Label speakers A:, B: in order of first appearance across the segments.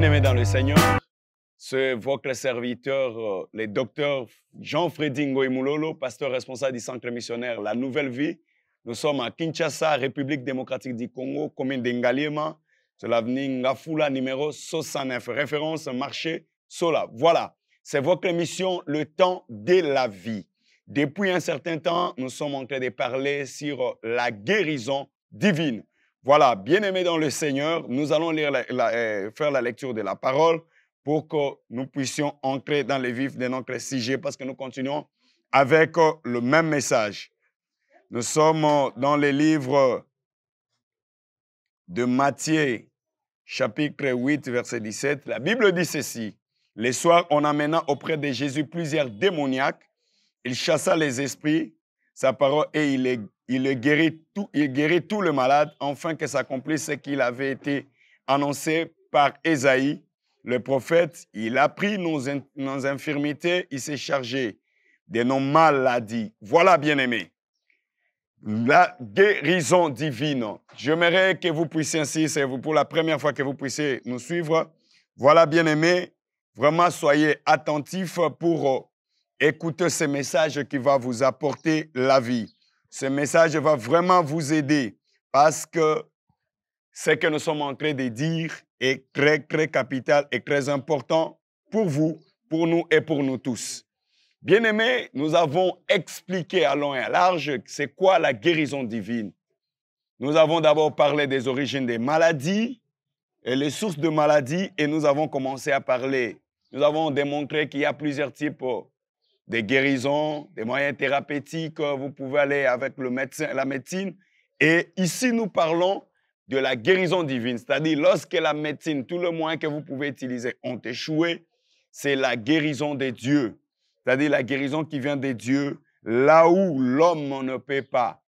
A: bien-aimés dans le Seigneur, c'est votre serviteur, euh, le docteur jean et Ngoïmoulolo, pasteur responsable du centre missionnaire La Nouvelle Vie. Nous sommes à Kinshasa, République démocratique du Congo, commune d'Engaliema. C'est l'avenue Ngafula, numéro 69, référence marché Sola. Voilà, c'est votre mission, Le temps de la vie. Depuis un certain temps, nous sommes en train de parler sur euh, la guérison divine. Voilà, bien-aimés dans le Seigneur, nous allons lire euh, faire la lecture de la parole pour que nous puissions entrer dans le vif de notre sujet parce que nous continuons avec euh, le même message. Nous sommes euh, dans le livre de Matthieu, chapitre 8, verset 17. La Bible dit ceci. Les soirs, on amena auprès de Jésus plusieurs démoniaques. Il chassa les esprits, sa parole, et il les il guérit tout, il guérit tout le malade, afin que s'accomplisse ce qu'il avait été annoncé par Esaïe, le prophète. Il a pris nos, nos infirmités, il s'est chargé de nos maladies. Voilà, bien-aimés, la guérison divine. J'aimerais que vous puissiez ainsi, c'est pour la première fois que vous puissiez nous suivre. Voilà, bien-aimés, vraiment soyez attentifs pour écouter ce message qui va vous apporter la vie. Ce message va vraiment vous aider parce que ce que nous sommes en train de dire est très, très capital et très important pour vous, pour nous et pour nous tous. Bien-aimés, nous avons expliqué à long et à large c'est quoi la guérison divine. Nous avons d'abord parlé des origines des maladies et les sources de maladies et nous avons commencé à parler. Nous avons démontré qu'il y a plusieurs types des guérisons, des moyens thérapeutiques. Euh, vous pouvez aller avec le médecin, la médecine. Et ici, nous parlons de la guérison divine, c'est-à-dire lorsque la médecine, tous les moyens que vous pouvez utiliser ont échoué, c'est la guérison des dieux, c'est-à-dire la guérison qui vient des dieux, là où l'homme ne peut pas,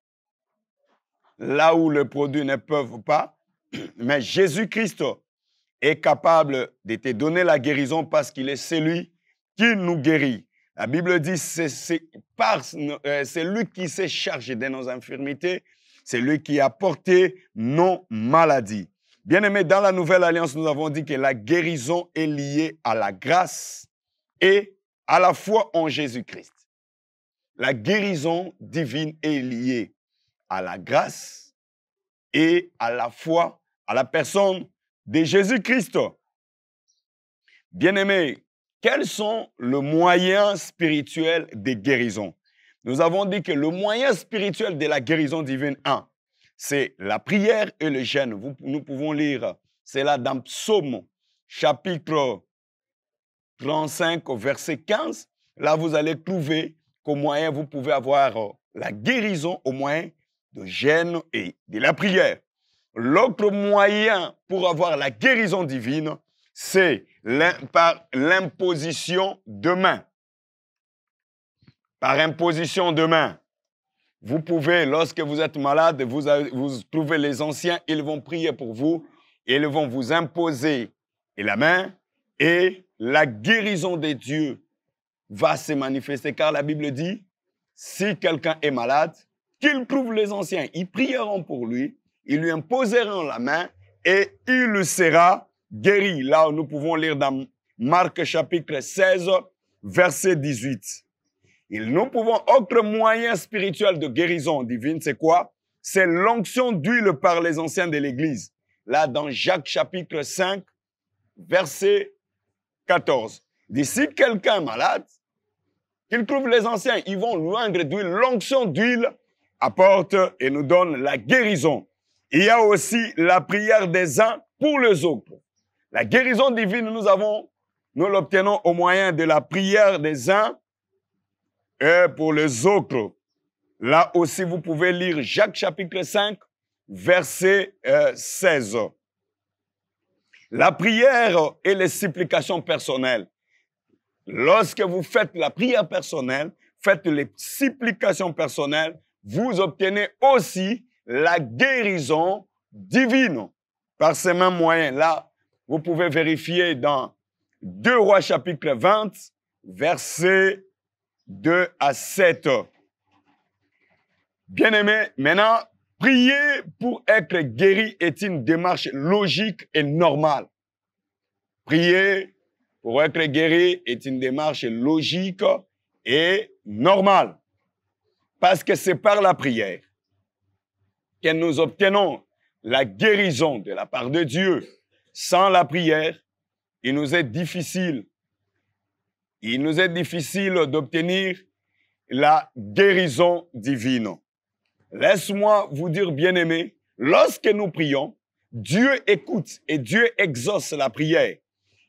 A: là où les produits ne peuvent pas, mais Jésus-Christ est capable de te donner la guérison parce qu'il est celui qui nous guérit. La Bible dit, euh, c'est lui qui s'est chargé de nos infirmités, c'est lui qui a porté nos maladies. Bien aimé, dans la nouvelle alliance, nous avons dit que la guérison est liée à la grâce et à la foi en Jésus-Christ. La guérison divine est liée à la grâce et à la foi, à la personne de Jésus-Christ. Bien aimé, quels sont les moyens spirituels des guérisons Nous avons dit que le moyen spirituel de la guérison divine 1, c'est la prière et le jeûne. nous pouvons lire cela dans Psaume chapitre 35, verset 15. Là, vous allez trouver qu'au moyen, vous pouvez avoir euh, la guérison au moyen de jeûne et de la prière. L'autre moyen pour avoir la guérison divine, c'est par l'imposition de main. Par imposition de main. Vous pouvez, lorsque vous êtes malade, vous, vous trouvez les anciens, ils vont prier pour vous, ils vont vous imposer et la main, et la guérison des dieux va se manifester, car la Bible dit, si quelqu'un est malade, qu'il trouve les anciens, ils prieront pour lui, ils lui imposeront la main, et il le sera guéri. Là, nous pouvons lire dans Marc chapitre 16, verset 18. Et nous pouvons, autre moyen spirituel de guérison divine, c'est quoi? C'est l'onction d'huile par les anciens de l'Église. Là, dans Jacques chapitre 5, verset 14. D'ici quelqu'un malade, qu'il trouve les anciens, ils vont loindre d'huile. L'onction d'huile apporte et nous donne la guérison. Il y a aussi la prière des uns pour les autres. La guérison divine, nous avons, nous l'obtenons au moyen de la prière des uns et pour les autres. Là aussi, vous pouvez lire Jacques chapitre 5, verset 16. Euh, la prière et les supplications personnelles. Lorsque vous faites la prière personnelle, faites les supplications personnelles, vous obtenez aussi la guérison divine par ces mêmes moyens. Là, vous pouvez vérifier dans 2 Rois chapitre 20, versets 2 à 7. Bien-aimés, maintenant, prier pour être guéri est une démarche logique et normale. Prier pour être guéri est une démarche logique et normale. Parce que c'est par la prière que nous obtenons la guérison de la part de Dieu. Sans la prière, il nous est difficile. Il nous est difficile d'obtenir la guérison divine. Laisse-moi vous dire, bien-aimés, lorsque nous prions, Dieu écoute et Dieu exauce la prière.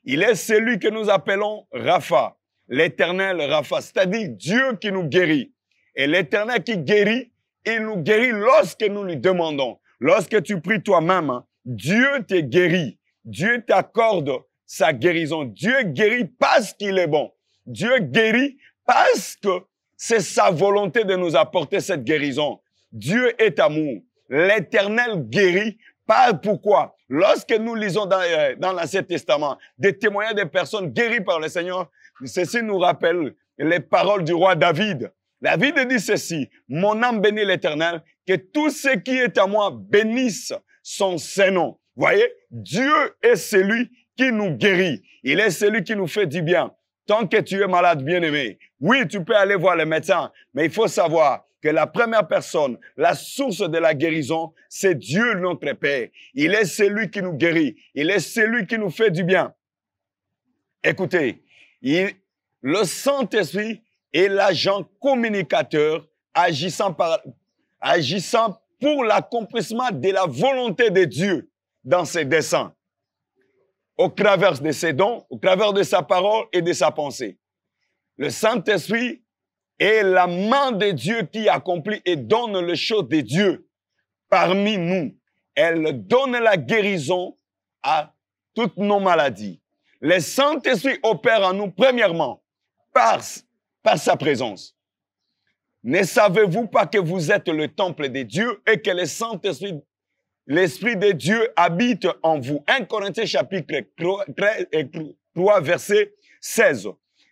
A: Il est celui que nous appelons Rapha, l'éternel Rapha, c'est-à-dire Dieu qui nous guérit. Et l'éternel qui guérit, il nous guérit lorsque nous lui demandons. Lorsque tu pries toi-même, hein, Dieu te guérit. Dieu t'accorde sa guérison. Dieu guérit parce qu'il est bon. Dieu guérit parce que c'est sa volonté de nous apporter cette guérison. Dieu est amour. L'éternel guérit par pourquoi? Lorsque nous lisons dans, euh, dans l'Ancien Testament des témoignages des personnes guéries par le Seigneur, ceci nous rappelle les paroles du roi David. David dit ceci, mon âme bénit l'éternel, que tout ce qui est à moi bénisse son Saint-Nom. Voyez, Dieu est celui qui nous guérit. Il est celui qui nous fait du bien. Tant que tu es malade, bien-aimé, oui, tu peux aller voir le médecin, mais il faut savoir que la première personne, la source de la guérison, c'est Dieu notre Père. Il est celui qui nous guérit. Il est celui qui nous fait du bien. Écoutez, le Saint-Esprit est l'agent communicateur agissant pour l'accomplissement de la volonté de Dieu dans ses desseins, au travers de ses dons, au travers de sa parole et de sa pensée. Le Saint-Esprit est la main de Dieu qui accomplit et donne le choses de Dieu parmi nous. Elle donne la guérison à toutes nos maladies. Le Saint-Esprit opère en nous, premièrement, par, par sa présence. Ne savez-vous pas que vous êtes le temple de Dieu et que le Saint-Esprit L'Esprit de Dieu habite en vous. 1 Corinthiens chapitre 3, euh, verset 16.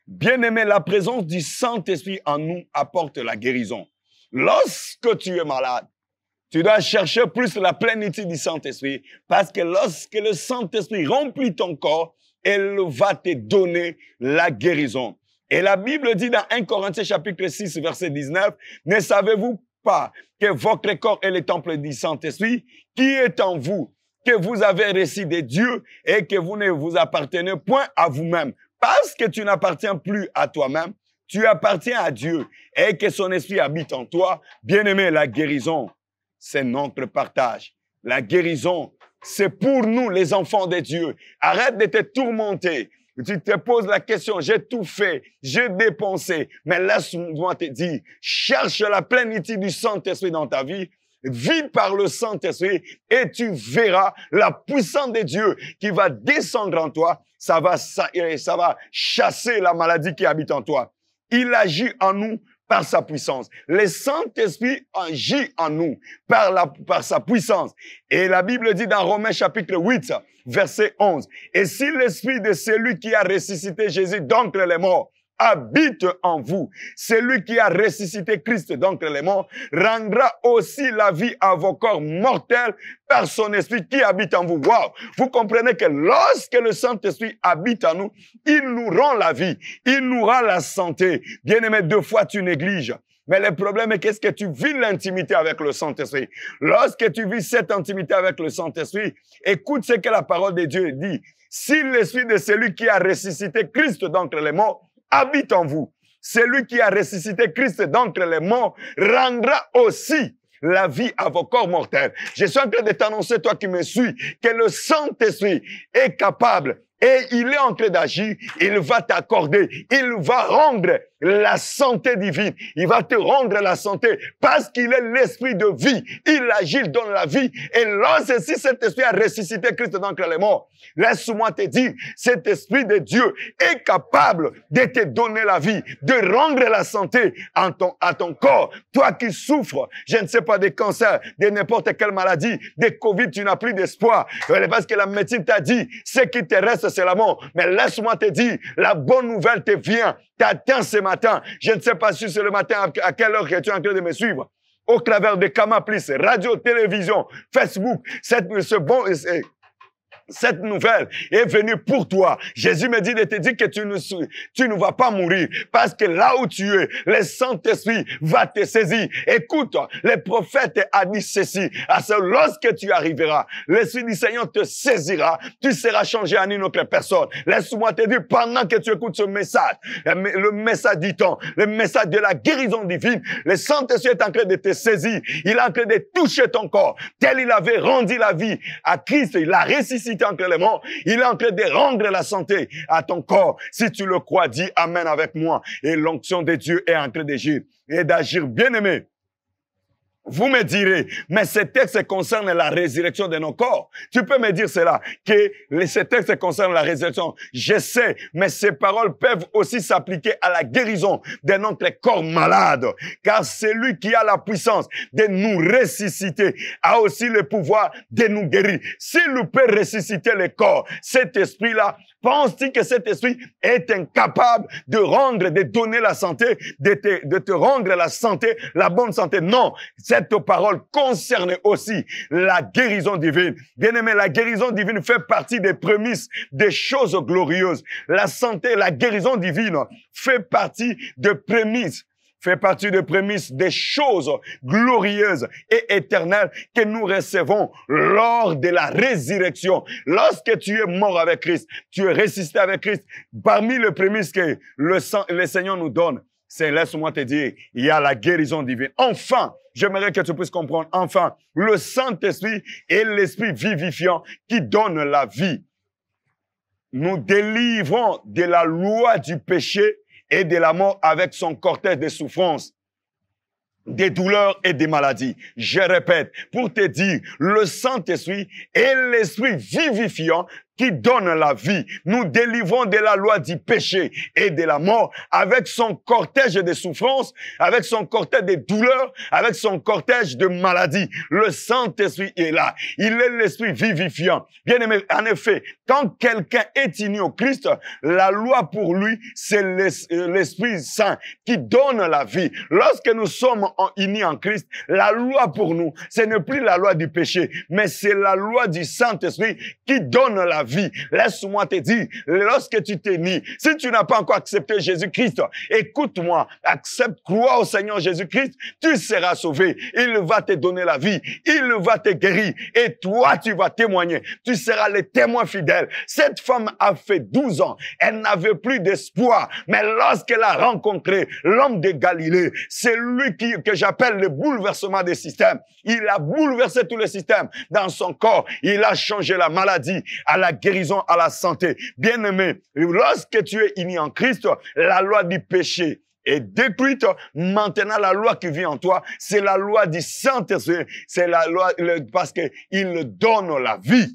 A: Bien-aimé, la présence du Saint-Esprit en nous apporte la guérison. Lorsque tu es malade, tu dois chercher plus la plénitude du Saint-Esprit parce que lorsque le Saint-Esprit remplit ton corps, elle va te donner la guérison. Et la Bible dit dans 1 Corinthiens chapitre 6 verset 19, ne savez-vous pas que votre corps est le temple du Saint-Esprit qui est en vous, que vous avez reçu de Dieu et que vous ne vous appartenez point à vous-même. Parce que tu n'appartiens plus à toi-même, tu appartiens à Dieu et que son esprit habite en toi. Bien-aimé, la guérison, c'est notre partage. La guérison, c'est pour nous les enfants de Dieu. Arrête de te tourmenter. Tu te poses la question, j'ai tout fait, j'ai dépensé, mais laisse-moi te dire, cherche la plénitude du Saint-Esprit dans ta vie, vis par le Saint-Esprit et tu verras la puissance de Dieu qui va descendre en toi, ça va, euh, ça va chasser la maladie qui habite en toi. Il agit en nous par sa puissance. Le Saint-Esprit agit en nous par, la, par sa puissance. Et la Bible dit dans Romains chapitre 8, verset 11, Et si l'Esprit de celui qui a ressuscité Jésus d'entre les morts habite en vous. Celui qui a ressuscité Christ d'entre les morts rendra aussi la vie à vos corps mortels par son esprit qui habite en vous. Wow. Vous comprenez que lorsque le Saint-Esprit habite en nous, il nous rend la vie, il nous rend la santé. Bien-aimé, deux fois tu négliges. Mais le problème est qu'est-ce que tu vis l'intimité avec le Saint-Esprit. Lorsque tu vis cette intimité avec le Saint-Esprit, écoute ce que la parole de Dieu dit. Si l'esprit de celui qui a ressuscité Christ d'entre les morts habite en vous, celui qui a ressuscité Christ d'entre les morts rendra aussi la vie à vos corps mortels. Je suis en train de t'annoncer, toi qui me suis, que le Saint-Esprit est capable et il est en train d'agir. Il va t'accorder, il va rendre la santé divine. Il va te rendre la santé parce qu'il est l'esprit de vie. Il agit, dans donne la vie. Et lorsque si cet esprit a ressuscité Christ d'entre les morts, laisse-moi te dire, cet esprit de Dieu est capable de te donner la vie, de rendre la santé à ton, à ton corps. Toi qui souffres, je ne sais pas, des cancers, de n'importe quelle maladie, des Covid, tu n'as plus d'espoir. Euh, parce que la médecine t'a dit, ce qui te reste, c'est la mort. Mais laisse-moi te dire, la bonne nouvelle te vient, tu ce je ne sais pas si c'est le matin à quelle heure que tu es en train de me suivre. Au travers de Kama Plus, radio, télévision, Facebook, cette, ce bon, euh, cette nouvelle est venue pour toi. Jésus me dit de te dire que tu ne, tu ne vas pas mourir parce que là où tu es, le Saint-Esprit va te saisir. Écoute, le prophètes a dit ceci. À ce, lorsque tu arriveras, l'Esprit du Seigneur te saisira. Tu seras changé en une autre personne. Laisse-moi te dire, pendant que tu écoutes ce message, le message du temps, le message de la guérison divine, le Saint-Esprit est en train de te saisir. Il est en train de toucher ton corps. Tel il avait rendu la vie à Christ. Il la ressuscité entre les morts. Il est en train de rendre la santé à ton corps. Si tu le crois, dis Amen avec moi. Et l'onction de Dieu est en train d'agir et d'agir bien aimé. Vous me direz, mais ce texte concerne la résurrection de nos corps. Tu peux me dire cela, que ce texte concerne la résurrection. Je sais, mais ces paroles peuvent aussi s'appliquer à la guérison de notre corps malade. Car c'est lui qui a la puissance de nous ressusciter a aussi le pouvoir de nous guérir. S'il peut ressusciter le corps, cet esprit-là Penses-tu que cet esprit est incapable de rendre, de donner la santé, de te, de te rendre la santé, la bonne santé? Non. Cette parole concerne aussi la guérison divine. Bien aimé, la guérison divine fait partie des prémices des choses glorieuses. La santé, la guérison divine fait partie des prémices fait partie des prémices des choses glorieuses et éternelles que nous recevons lors de la résurrection. Lorsque tu es mort avec Christ, tu es résisté avec Christ, parmi les prémices que le, le Seigneur nous donne, c'est, laisse-moi te dire, il y a la guérison divine. Enfin, j'aimerais que tu puisses comprendre, enfin, le Saint-Esprit est l'Esprit vivifiant qui donne la vie. Nous délivrons de la loi du péché et de la mort avec son cortège de souffrances des douleurs et des maladies. Je répète, pour te dire, le Saint-Esprit et l'Esprit vivifiant qui donne la vie, nous délivrons de la loi du péché et de la mort, avec son cortège de souffrances, avec son cortège de douleurs, avec son cortège de maladies. Le Saint-Esprit est là. Il est l'Esprit vivifiant. Bien aimé, en effet, quand quelqu'un est uni au Christ, la loi pour lui, c'est euh, l'Esprit Saint qui donne la vie. Lorsque nous sommes unis en Christ, la loi pour nous, ce n'est plus la loi du péché, mais c'est la loi du Saint-Esprit qui donne la vie vie. Laisse-moi te dire, lorsque tu t'es mis, si tu n'as pas encore accepté Jésus-Christ, écoute-moi, accepte, crois au Seigneur Jésus-Christ, tu seras sauvé. Il va te donner la vie, il va te guérir et toi, tu vas témoigner. Tu seras le témoin fidèle. Cette femme a fait 12 ans, elle n'avait plus d'espoir, mais lorsqu'elle a rencontré l'homme de Galilée, c'est lui qui, que j'appelle le bouleversement des systèmes. Il a bouleversé tout le système dans son corps. Il a changé la maladie à la guérison, à la santé. Bien-aimé, lorsque tu es uni en Christ, la loi du péché est détruite. Maintenant, la loi qui vit en toi, c'est la loi du Saint-Esprit. C'est la loi, parce qu'il donne la vie.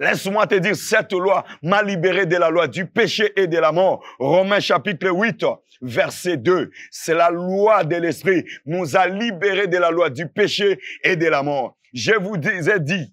A: Laisse-moi te dire, cette loi m'a libéré de la loi du péché et de la mort. Romains chapitre 8, verset 2. C'est la loi de l'esprit nous a libéré de la loi du péché et de la mort. Je vous ai dit,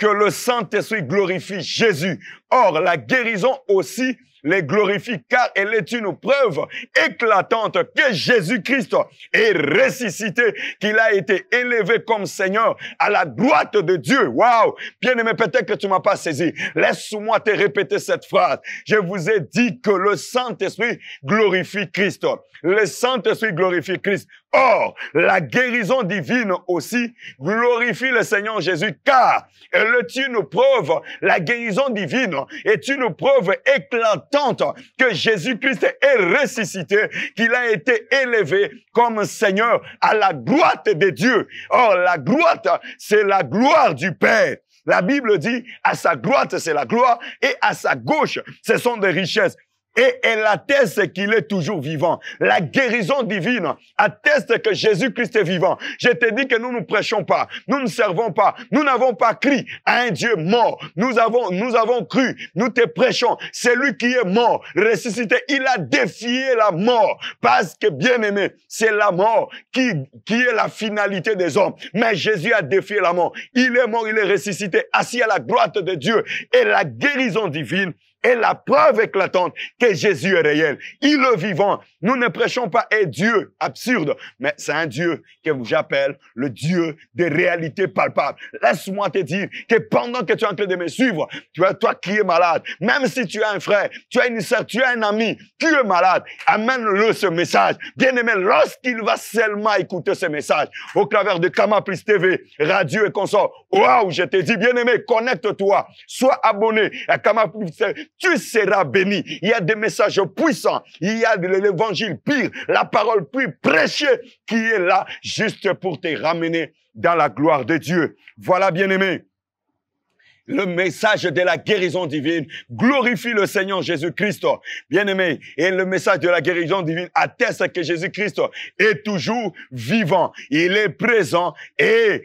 A: que le Saint-Esprit glorifie Jésus. Or, la guérison aussi les glorifie car elle est une preuve éclatante que Jésus-Christ est ressuscité, qu'il a été élevé comme Seigneur à la droite de Dieu. Waouh! Bien-aimé, peut-être que tu m'as pas saisi. Laisse-moi te répéter cette phrase. Je vous ai dit que le Saint-Esprit glorifie Christ. Le Saint-Esprit glorifie Christ. Or, la guérison divine aussi glorifie le Seigneur Jésus car elle est une preuve, la guérison divine est une preuve éclatante que Jésus-Christ est ressuscité, qu'il a été élevé comme Seigneur à la droite de Dieu. Or, la droite, c'est la gloire du Père. La Bible dit, à sa droite, c'est la gloire, et à sa gauche, ce sont des richesses et elle atteste qu'il est toujours vivant. La guérison divine atteste que Jésus-Christ est vivant. Je te dit que nous ne prêchons pas, nous ne servons pas, nous n'avons pas cri à un Dieu mort. Nous avons, nous avons cru, nous te prêchons. C'est lui qui est mort, ressuscité, il a défié la mort parce que, bien aimé, c'est la mort qui, qui est la finalité des hommes. Mais Jésus a défié la mort. Il est mort, il est ressuscité, assis à la droite de Dieu et la guérison divine est la preuve éclatante que Jésus est réel. Il est vivant. Nous ne prêchons pas un Dieu, absurde, mais c'est un Dieu que j'appelle le Dieu des réalités palpables. Laisse-moi te dire que pendant que tu es en train de me suivre, tu as toi qui es malade, même si tu as un frère, tu as une soeur, tu as un ami, tu es malade, amène-le ce message. Bien-aimé, lorsqu'il va seulement écouter ce message au travers de Kama Plus TV, radio et consort, waouh, je te dis, bien-aimé, connecte-toi, sois abonné à Kama TV, tu seras béni. Il y a des messages puissants, il y a de l'évangile pire, la parole plus prêchée qui est là juste pour te ramener dans la gloire de Dieu. Voilà, bien-aimé. Le message de la guérison divine glorifie le Seigneur Jésus-Christ, bien-aimé. Et le message de la guérison divine atteste que Jésus-Christ est toujours vivant. Il est présent et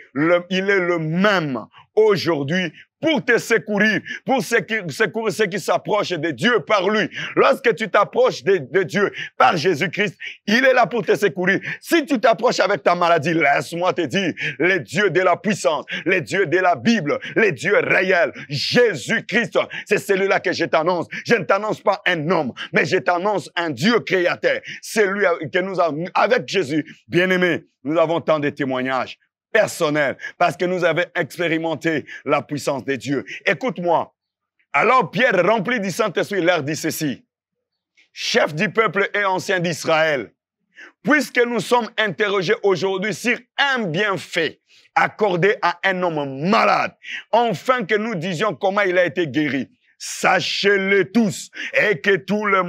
A: il est le même aujourd'hui pour te secourir, pour secourir ceux qui s'approchent de Dieu par lui. Lorsque tu t'approches de, de, Dieu par Jésus-Christ, il est là pour te secourir. Si tu t'approches avec ta maladie, laisse-moi te dire, les dieux de la puissance, les dieux de la Bible, les dieux réels, Jésus-Christ, c'est celui-là que je t'annonce. Je ne t'annonce pas un homme, mais je t'annonce un Dieu créateur. C'est lui que nous avons, avec Jésus, bien aimé, nous avons tant de témoignages personnel, parce que nous avons expérimenté la puissance de Dieu. Écoute-moi. Alors Pierre, rempli du Saint-Esprit, leur dit ceci. Chef du peuple et ancien d'Israël, puisque nous sommes interrogés aujourd'hui sur un bienfait accordé à un homme malade, enfin que nous disions comment il a été guéri. Sachez-le tous et que tout le,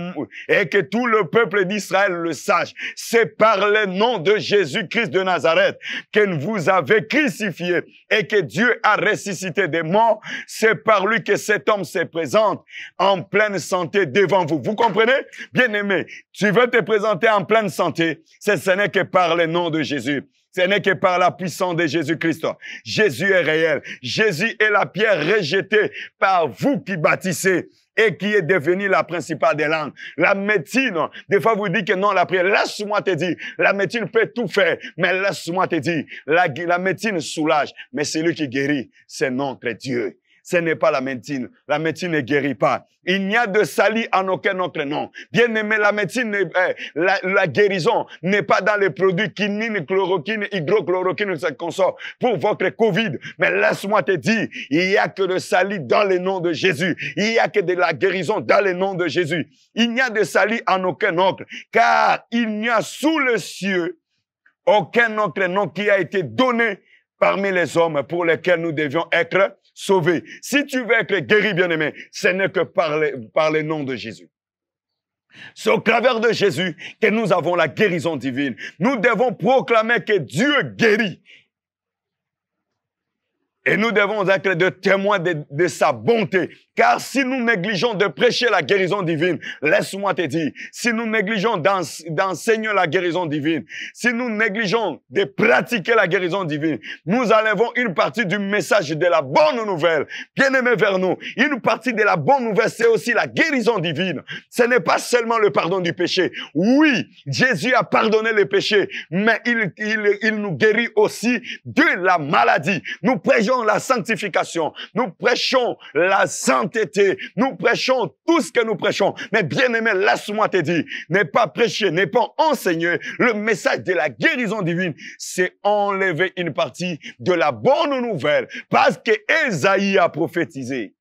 A: et que tout le peuple d'Israël le sache. C'est par le nom de Jésus-Christ de Nazareth que vous avez crucifié et que Dieu a ressuscité des morts. C'est par lui que cet homme se présente en pleine santé devant vous. Vous comprenez? Bien aimé, tu veux te présenter en pleine santé. Ce, ce n'est que par le nom de Jésus. Ce n'est que par la puissance de Jésus-Christ. Jésus est réel. Jésus est la pierre rejetée par vous qui bâtissez et qui est devenue la principale des langues. La médecine, des fois vous dites que non, la prière, laisse-moi te dire, la médecine peut tout faire, mais laisse-moi te dire, la, la médecine soulage, mais celui qui guérit, c'est non, notre Dieu ce n'est pas la médecine. La médecine ne guérit pas. Il n'y a de sali en aucun autre nom. Bien aimé, la médecine, eh, la, guérison n'est pas dans les produits quinine, chloroquine, hydrochloroquine, ce qu'on sort pour votre Covid. Mais laisse-moi te dire, il n'y a que de sali dans le nom de Jésus. Il n'y a que de la guérison dans le nom de Jésus. Il n'y a de sali en aucun autre, car il n'y a sous le ciel aucun autre nom qui a été donné parmi les hommes pour lesquels nous devions être sauvé, si tu veux être guéri, bien-aimé, ce n'est que par, le nom de Jésus. C'est au travers de Jésus que nous avons la guérison divine. Nous devons proclamer que Dieu guérit et nous devons être des témoins de, sa bonté. Car si nous négligeons de prêcher la guérison divine, laisse-moi te dire, si nous négligeons d'enseigner la guérison divine, si nous négligeons de pratiquer la guérison divine, nous enlevons une partie du message de la bonne nouvelle. Bien-aimé vers nous, une partie de la bonne nouvelle, c'est aussi la guérison divine. Ce n'est pas seulement le pardon du péché. Oui, Jésus a pardonné le péché, mais il, il nous guérit aussi de la maladie. Nous prêchons la sanctification, nous prêchons la sainteté, nous prêchons tout ce que nous prêchons. Mais bien aimé, laisse-moi te dire, n'est pas prêcher, n'est pas enseigner le message de la guérison divine, c'est enlever une partie de la bonne nouvelle parce que Esaïe a prophétisé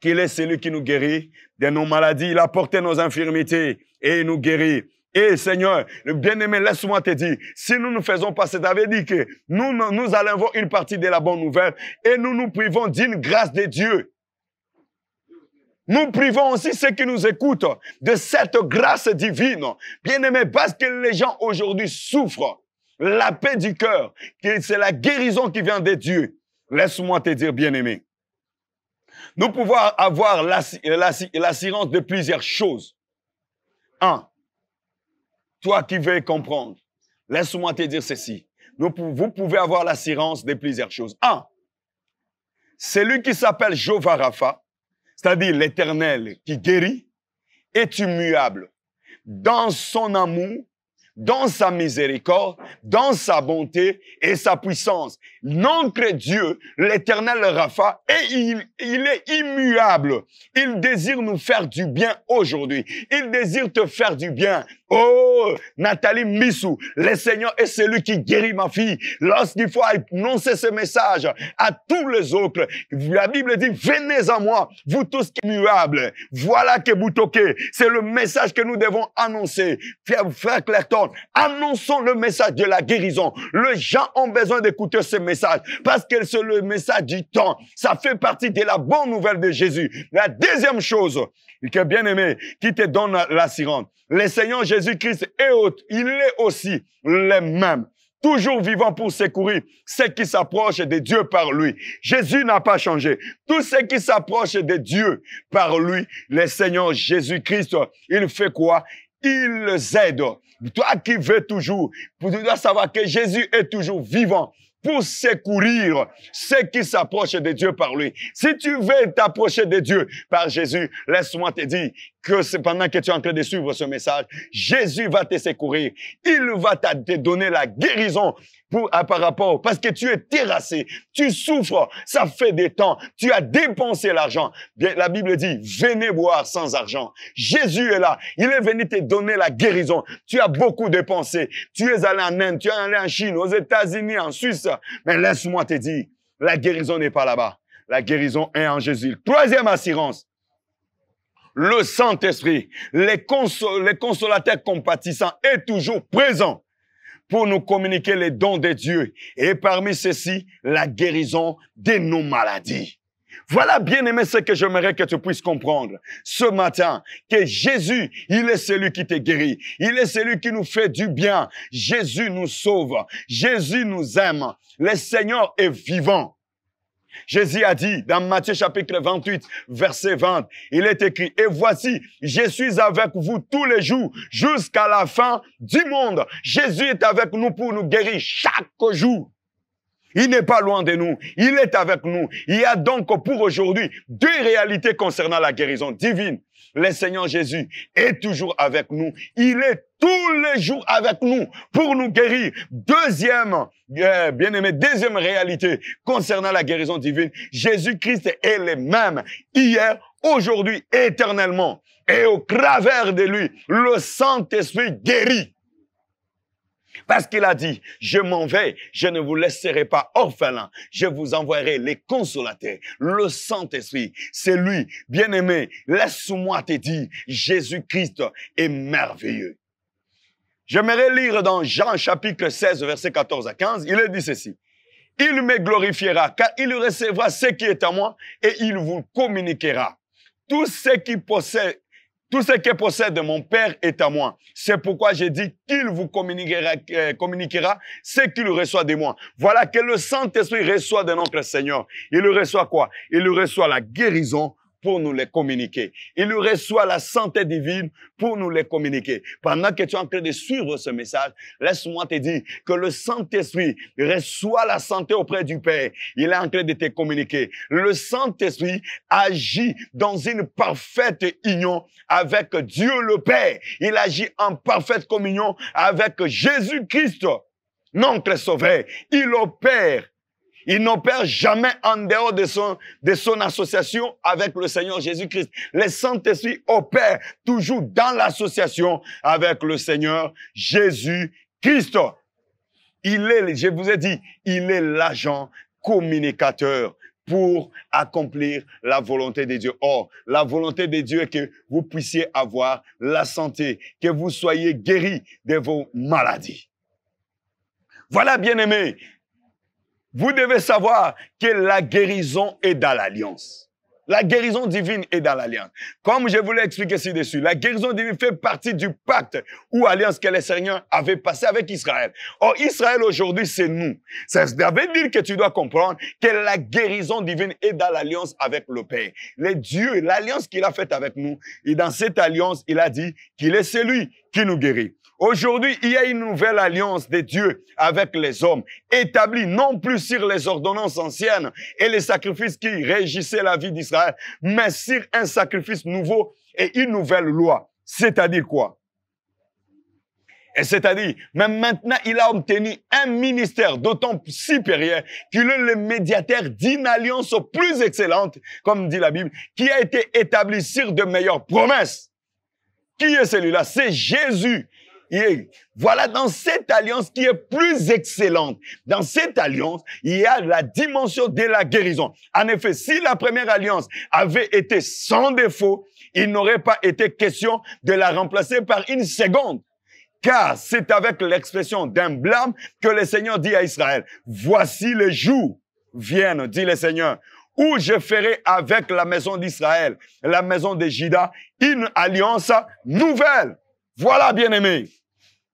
A: qu'il est celui qui nous guérit de nos maladies, il a porté nos infirmités et il nous guérit. Eh Seigneur, bien-aimé, laisse-moi te dire, si nous ne faisons pas, tu veut que nous, nous voir une partie de la bonne nouvelle et nous nous privons d'une grâce de Dieu. Nous privons aussi ceux qui nous écoutent de cette grâce divine. Bien-aimé, parce que les gens aujourd'hui souffrent. La paix du cœur, c'est la guérison qui vient de Dieu. Laisse-moi te dire, bien-aimé. Nous pouvons avoir l'assurance de plusieurs choses. Un, toi qui veux comprendre, laisse-moi te dire ceci. vous pouvez avoir l'assurance de plusieurs choses. Un, celui qui s'appelle Jéhovah Rapha, c'est-à-dire l'éternel qui guérit, est immuable. Dans son amour, dans sa miséricorde, dans sa bonté et sa puissance. Notre Dieu, l'éternel Rapha, et il, est immuable. Il désire nous faire du bien aujourd'hui. Il désire te faire du bien. Oh, Nathalie Missou, le Seigneur est celui qui guérit ma fille. Lorsqu'il faut annoncer ce message à tous les autres, la Bible dit, venez à moi, vous tous qui immuables. Voilà que vous toquez. C'est le message que nous devons annoncer. Faire clair Clairton, Annonçons le message de la guérison. Les gens ont besoin d'écouter ce message parce que c'est le message du temps. Ça fait partie de la bonne nouvelle de Jésus. La deuxième chose, que bien aimé, qui te donne la sirène Le Seigneur Jésus-Christ est Il est aussi le même toujours vivant pour secourir ceux qui s'approchent de Dieu par lui. Jésus n'a pas changé. Tous ceux qui s'approchent de Dieu par lui, le Seigneur Jésus-Christ, il fait quoi? Il les aide. Toi qui veux toujours, tu dois savoir que Jésus est toujours vivant pour secourir ceux qui s'approchent de Dieu par lui. Si tu veux t'approcher de Dieu par Jésus, laisse-moi te dire que c'est pendant que tu es en train de suivre ce message, Jésus va te secourir. Il va te donner la guérison pour, à, par rapport, parce que tu es terrassé, tu souffres, ça fait des temps, tu as dépensé l'argent. La Bible dit, venez boire sans argent. Jésus est là, il est venu te donner la guérison. Tu as beaucoup dépensé, tu es allé en Inde, tu es allé en Chine, aux États-Unis, en Suisse. Mais laisse-moi te dire, la guérison n'est pas là-bas. La guérison est en Jésus. Troisième assurance, le Saint-Esprit, les, consolateurs compatissants est toujours présent pour nous communiquer les dons de Dieu. Et parmi ceux-ci, la guérison de nos maladies. Voilà, bien aimé, ce que j'aimerais que tu puisses comprendre ce matin, que Jésus, il est celui qui te guérit. Il est celui qui nous fait du bien. Jésus nous sauve. Jésus nous aime. Le Seigneur est vivant. Jésus a dit dans Matthieu chapitre 28, verset 20, il est écrit, et voici, je suis avec vous tous les jours jusqu'à la fin du monde. Jésus est avec nous pour nous guérir chaque jour. Il n'est pas loin de nous. Il est avec nous. Il y a donc pour aujourd'hui deux réalités concernant la guérison divine le Seigneur Jésus est toujours avec nous. Il est tous les jours avec nous pour nous guérir. Deuxième, euh, bien-aimé, deuxième réalité concernant la guérison divine, Jésus-Christ est le même hier, aujourd'hui, éternellement. Et au travers de lui, le Saint-Esprit guérit. Parce qu'il a dit, je m'en vais, je ne vous laisserai pas orphelin, je vous enverrai les consolateurs, le Saint-Esprit. C'est lui, bien-aimé, laisse-moi te dire, Jésus-Christ est merveilleux. J'aimerais lire dans Jean chapitre 16, verset 14 à 15, il est dit ceci. Il me glorifiera, car il recevra ce qui est à moi et il vous communiquera. Tout ce qui possède, tout ce que possède mon Père est à moi. C'est pourquoi j'ai dit qu'il vous communiquera, euh, communiquera ce qu'il reçoit de moi. Voilà que le Saint-Esprit reçoit de notre Seigneur. Il reçoit quoi Il reçoit la guérison, pour nous les communiquer. Il reçoit la santé divine pour nous les communiquer. Pendant que tu es en train de suivre ce message, laisse-moi te dire que le Saint-Esprit reçoit la santé auprès du Père. Il est en train de te communiquer. Le Saint-Esprit agit dans une parfaite union avec Dieu le Père. Il agit en parfaite communion avec Jésus-Christ, notre Sauveur. Il opère il n'opère jamais en dehors de son, de son association avec le Seigneur Jésus-Christ. Le Saint-Esprit opère toujours dans l'association avec le Seigneur Jésus-Christ. Il est, je vous ai dit, il est l'agent communicateur pour accomplir la volonté de Dieu. Or, la volonté de Dieu est que vous puissiez avoir la santé, que vous soyez guéri de vos maladies. Voilà, bien aimés vous devez savoir que la guérison est dans l'alliance. La guérison divine est dans l'alliance. Comme je vous l'ai expliqué ci-dessus, la guérison divine fait partie du pacte ou alliance que les Seigneur avaient passé avec Israël. Or, Israël aujourd'hui, c'est nous. Ça veut dire que tu dois comprendre que la guérison divine est dans l'alliance avec le Père. Les dieux, l'alliance qu'il a faite avec nous, et dans cette alliance, il a dit qu'il est celui qui nous guérit. Aujourd'hui, il y a une nouvelle alliance des dieux avec les hommes, établie non plus sur les ordonnances anciennes et les sacrifices qui régissaient la vie d'Israël, mais sur un sacrifice nouveau et une nouvelle loi. C'est-à-dire quoi et c'est-à-dire, même maintenant, il a obtenu un ministère d'autant supérieur qu'il est le médiateur d'une alliance plus excellente, comme dit la Bible, qui a été établie sur de meilleures promesses. Qui est celui-là C'est Jésus. Et voilà, dans cette alliance qui est plus excellente, dans cette alliance, il y a la dimension de la guérison. En effet, si la première alliance avait été sans défaut, il n'aurait pas été question de la remplacer par une seconde. Car c'est avec l'expression d'un blâme que le Seigneur dit à Israël, voici le jour viennent, dit le Seigneur, où je ferai avec la maison d'Israël, la maison de Juda, une alliance nouvelle. Voilà, bien-aimés.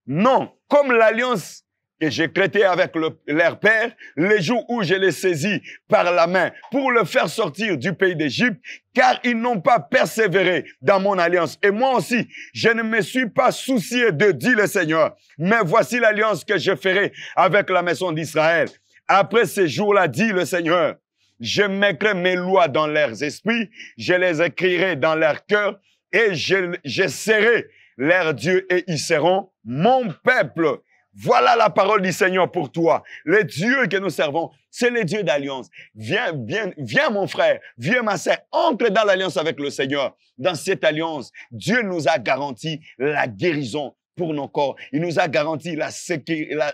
A: Non, comme l'alliance que j'ai créée avec leur père, les jours où je les saisis par la main pour le faire sortir du pays d'Égypte, car ils n'ont pas persévéré dans mon alliance. Et moi aussi, je ne me suis pas soucié de dire le Seigneur, mais voici l'alliance que je ferai avec la maison d'Israël. Après ces jours-là, dit le Seigneur, je mettrai mes lois dans leurs esprits, je les écrirai dans leur cœur et je, je serai leur Dieu et ils seront mon peuple. Voilà la parole du Seigneur pour toi. Les dieux que nous servons, c'est le Dieu d'alliance. Viens, viens, viens mon frère, viens ma sœur, entre dans l'alliance avec le Seigneur. Dans cette alliance, Dieu nous a garanti la guérison, pour nos corps. Il nous a garanti la,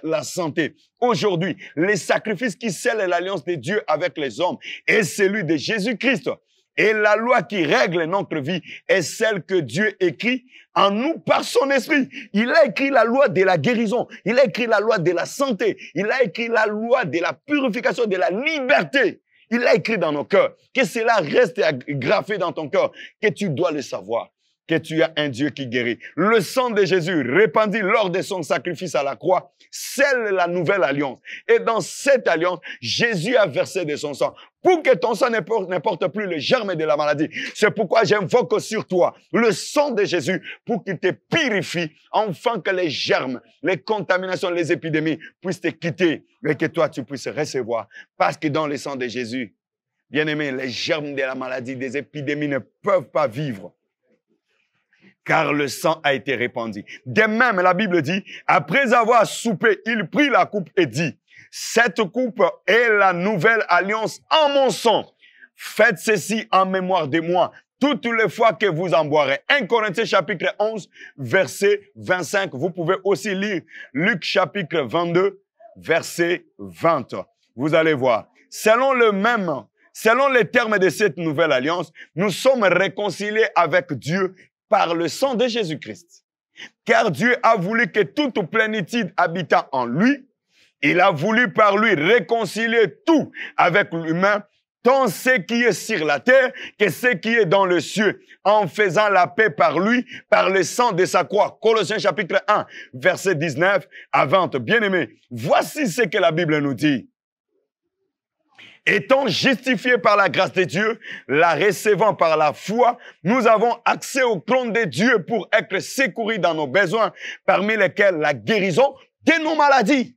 A: la, santé. Aujourd'hui, les sacrifices qui scellent l'alliance de Dieu avec les hommes est celui de Jésus-Christ. Et la loi qui règle notre vie est celle que Dieu écrit en nous par son esprit. Il a écrit la loi de la guérison. Il a écrit la loi de la santé. Il a écrit la loi de la purification, de la liberté. Il a écrit dans nos cœurs. Que cela reste graffé dans ton cœur. Que tu dois le savoir que tu as un Dieu qui guérit. Le sang de Jésus répandu lors de son sacrifice à la croix c'est la nouvelle alliance. Et dans cette alliance, Jésus a versé de son sang pour que ton sang n'importe plus le germe de la maladie. C'est pourquoi j'invoque sur toi le sang de Jésus pour qu'il te purifie, afin que les germes, les contaminations, les épidémies puissent te quitter, et que toi tu puisses recevoir. Parce que dans le sang de Jésus, bien aimé, les germes de la maladie, des épidémies ne peuvent pas vivre car le sang a été répandu. De même, la Bible dit, après avoir soupé, il prit la coupe et dit, cette coupe est la nouvelle alliance en mon sang. Faites ceci en mémoire de moi toutes les fois que vous en boirez. 1 Corinthiens chapitre 11, verset 25. Vous pouvez aussi lire Luc chapitre 22, verset 20. Vous allez voir. Selon le même, selon les termes de cette nouvelle alliance, nous sommes réconciliés avec Dieu par le sang de Jésus-Christ. Car Dieu a voulu que toute plénitude habitant en lui, il a voulu par lui réconcilier tout avec l'humain, tant ce qui est sur la terre que ce qui est dans le ciel, en faisant la paix par lui, par le sang de sa croix. Colossiens chapitre 1, verset 19 à 20. Bien-aimés, voici ce que la Bible nous dit étant justifié par la grâce de Dieu, la recevant par la foi, nous avons accès au trône de Dieu pour être secouris dans nos besoins, parmi lesquels la guérison de nos maladies.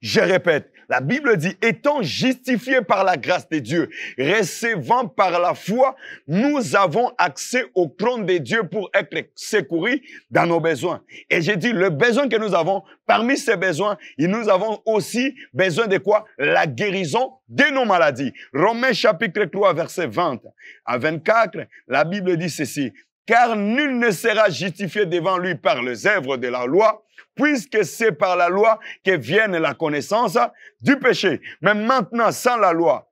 A: Je répète, la Bible dit, étant justifiés par la grâce de Dieu, recevant par la foi, nous avons accès au trône de Dieu pour être secouris dans nos besoins. Et j'ai dit, le besoin que nous avons, parmi ces besoins, nous avons aussi besoin de quoi? La guérison de nos maladies. Romains chapitre 3, verset 20 à 24, la Bible dit ceci car nul ne sera justifié devant lui par les œuvres de la loi, puisque c'est par la loi que vienne la connaissance du péché. Mais maintenant, sans la loi,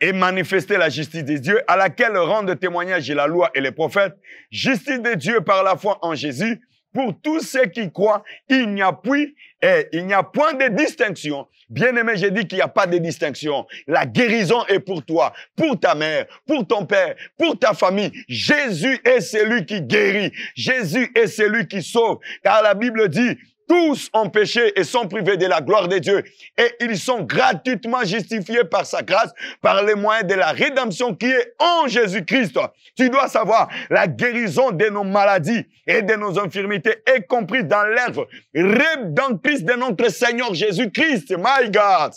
A: et manifester la justice des Dieu, à laquelle rendent témoignage la loi et les prophètes, justice de Dieu par la foi en Jésus, pour tous ceux qui croient, il n'y a plus, eh, il n'y a point de distinction. Bien aimé, j'ai dit qu'il n'y a pas de distinction. La guérison est pour toi, pour ta mère, pour ton père, pour ta famille. Jésus est celui qui guérit. Jésus est celui qui sauve. Car la Bible dit, tous ont péché et sont privés de la gloire de Dieu. Et ils sont gratuitement justifiés par sa grâce, par les moyens de la rédemption qui est en Jésus-Christ. Tu dois savoir, la guérison de nos maladies et de nos infirmités est compris dans l'œuvre rédemptrice de notre Seigneur Jésus-Christ. My God!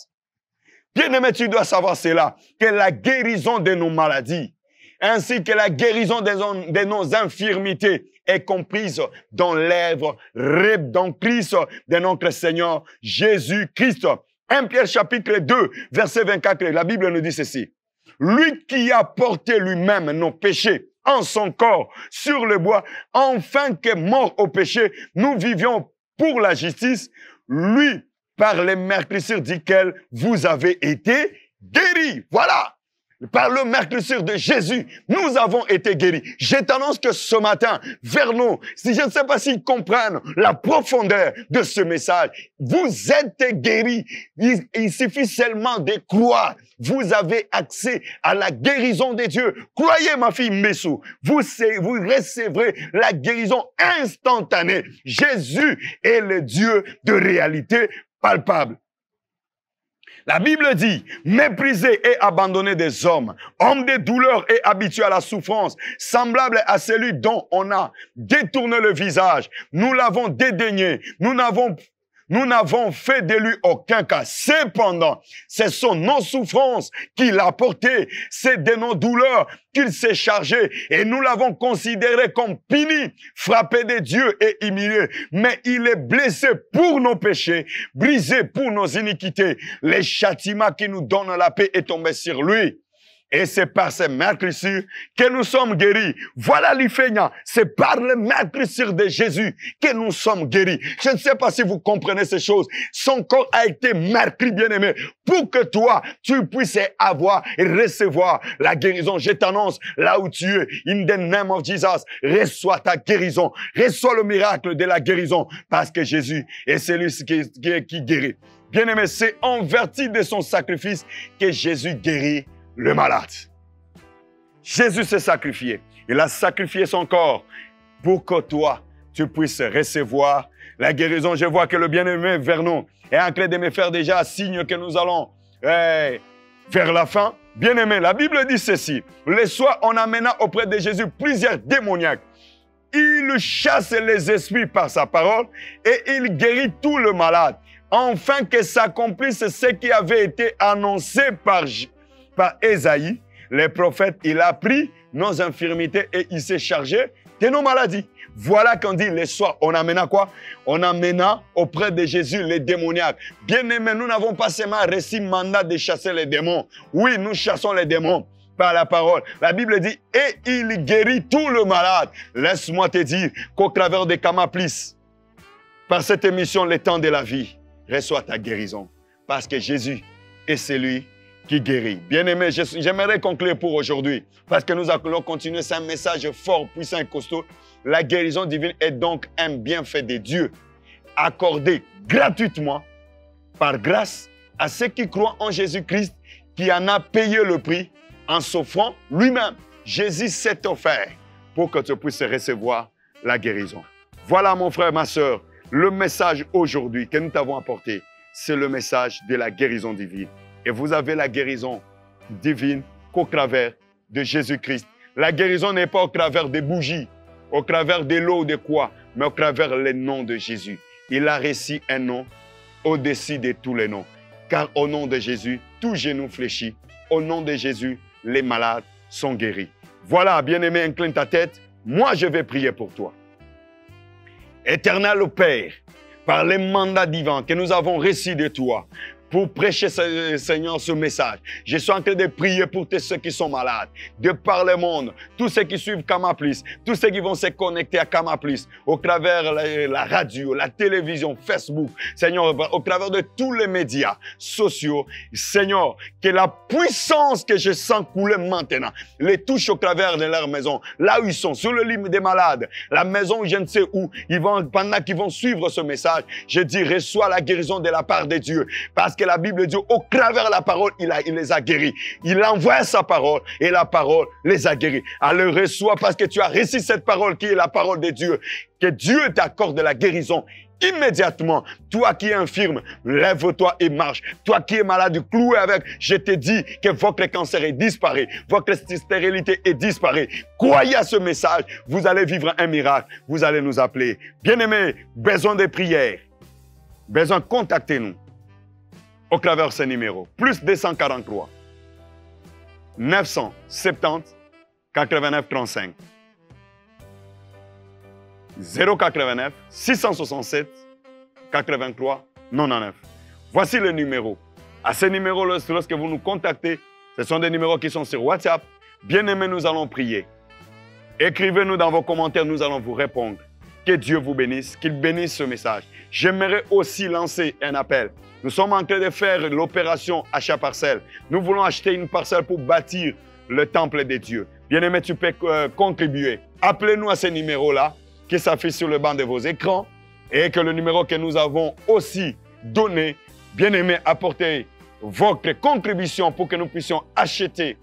A: Bien-aimé, tu dois savoir cela, que la guérison de nos maladies, ainsi que la guérison de nos infirmités, est comprise dans l'œuvre, dans de notre Seigneur Jésus-Christ. 1 Pierre chapitre 2, verset 24, la Bible nous dit ceci. Lui qui a porté lui-même nos péchés en son corps sur le bois, enfin que mort au péché, nous vivions pour la justice, lui, par les sur duquel vous avez été guéris. » Voilà par le mercure de Jésus, nous avons été guéris. Je t'annonce que ce matin, vers nous, si je ne sais pas s'ils comprennent la profondeur de ce message, vous êtes guéris. Il, suffit seulement de croire. Vous avez accès à la guérison des dieux. Croyez, ma fille Messou, vous, vous recevrez la guérison instantanée. Jésus est le Dieu de réalité palpable. La Bible dit, mépriser et abandonner des hommes, hommes des douleurs et habitués à la souffrance, semblable à celui dont on a détourné le visage, nous l'avons dédaigné, nous n'avons nous n'avons fait de lui aucun cas. Cependant, c'est son nos souffrances qu'il a portées, C'est de nos douleurs qu'il s'est chargé. Et nous l'avons considéré comme puni, frappé de Dieu et humilié. Mais il est blessé pour nos péchés, brisé pour nos iniquités. Les châtiments qui nous donnent la paix est tombé sur lui. Et c'est par ces sûr que nous sommes guéris. Voilà l'hyphénia. C'est par les sur de Jésus que nous sommes guéris. Je ne sais pas si vous comprenez ces choses. Son corps a été mercredi bien-aimé, pour que toi, tu puisses avoir et recevoir la guérison. Je t'annonce, là où tu es, in the name of Jesus, reçois ta guérison. Reçois le miracle de la guérison. Parce que Jésus est celui qui, qui guérit. Bien-aimé, c'est en vertu de son sacrifice que Jésus guérit le malade. Jésus s'est sacrifié. Il a sacrifié son corps pour que toi, tu puisses recevoir la guérison. Je vois que le bien-aimé vers nous est en clé de me faire déjà signe que nous allons eh, faire vers la fin. Bien-aimé, la Bible dit ceci. Le soir, on amena auprès de Jésus plusieurs démoniaques. Il chasse les esprits par sa parole et il guérit tout le malade, afin que s'accomplisse ce qui avait été annoncé par Jésus par Esaïe, les prophètes, il a pris nos infirmités et il s'est chargé de nos maladies. Voilà qu'on dit les soirs, on amena quoi On amena auprès de Jésus les démoniaques. bien aimé, nous n'avons pas seulement récit mandat de chasser les démons. Oui, nous chassons les démons par la parole. La Bible dit, et il guérit tout le malade. Laisse-moi te dire qu'au travers de Camaplis, par cette émission, le temps de la vie, reçoit ta guérison. Parce que Jésus est celui guérit. Bien-aimé, j'aimerais conclure pour aujourd'hui parce que nous allons continuer. ce message fort, puissant et costaud. La guérison divine est donc un bienfait de Dieu accordé gratuitement par grâce à ceux qui croient en Jésus-Christ qui en a payé le prix en s'offrant lui-même. Jésus s'est offert pour que tu puisses recevoir la guérison. Voilà mon frère, ma soeur, le message aujourd'hui que nous t'avons apporté, c'est le message de la guérison divine et vous avez la guérison divine qu'au travers de Jésus-Christ. La guérison n'est pas au travers des bougies, au travers de l'eau ou de quoi, mais au travers le nom de Jésus. Il a réussi un nom au-dessus de tous les noms. Car au nom de Jésus, tout genou fléchit. Au nom de Jésus, les malades sont guéris. Voilà, bien-aimé, incline ta tête. Moi, je vais prier pour toi. Éternel Père, par les mandats divins que nous avons reçus de toi, pour prêcher, Seigneur, ce message. Je suis en train de prier pour tous ceux qui sont malades, de par le monde, tous ceux qui suivent Kamaplis, tous ceux qui vont se connecter à Kamaplis, au travers la, radio, la télévision, Facebook, Seigneur, au travers de tous les médias sociaux. Seigneur, que la puissance que je sens couler maintenant les touche au travers de leur maison, là où ils sont, sur le lit des malades, la maison, où je ne sais où, ils vont, pendant qu'ils vont suivre ce message, je dis, reçois la guérison de la part de Dieu. Parce que que la Bible dit, au travers de la parole, il, a, il les a guéris. Il envoie sa parole et la parole les a guéris. Alors reçois parce que tu as reçu cette parole qui est la parole de Dieu. Que Dieu t'accorde la guérison immédiatement. Toi qui es infirme, lève-toi et marche. Toi qui es malade, cloué avec, je te dis que votre cancer est disparu, votre stérilité est disparue. Croyez à ce message, vous allez vivre un miracle. Vous allez nous appeler. bien aimé besoin de prières. Besoin, contactez-nous au de ce numéro. Plus 243 970 89 35 089 667 83 99. Voici le numéro. À ce numéro lorsque vous nous contactez, ce sont des numéros qui sont sur WhatsApp. Bien aimé, nous allons prier. Écrivez-nous dans vos commentaires, nous allons vous répondre. Que Dieu vous bénisse, qu'il bénisse ce message. J'aimerais aussi lancer un appel. Nous sommes en train de faire l'opération achat-parcelle. Nous voulons acheter une parcelle pour bâtir le temple de Dieu. Bien-aimé, tu peux euh, contribuer. Appelez-nous à ce numéro-là qui s'affiche sur le banc de vos écrans et que le numéro que nous avons aussi donné, bien-aimé, apportez votre contribution pour que nous puissions acheter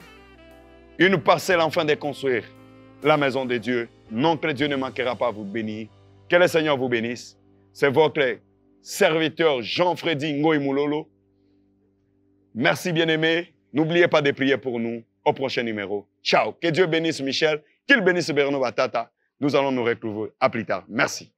A: une parcelle afin de construire la maison de Dieu non, que Dieu ne manquera pas à vous bénir. Que le Seigneur vous bénisse. C'est votre serviteur Jean-Frédéric Ngoi Moulolo. Merci bien-aimé. N'oubliez pas de prier pour nous au prochain numéro. Ciao. Que Dieu bénisse Michel. Qu'il bénisse Bernard Batata. Nous allons nous retrouver à plus tard. Merci.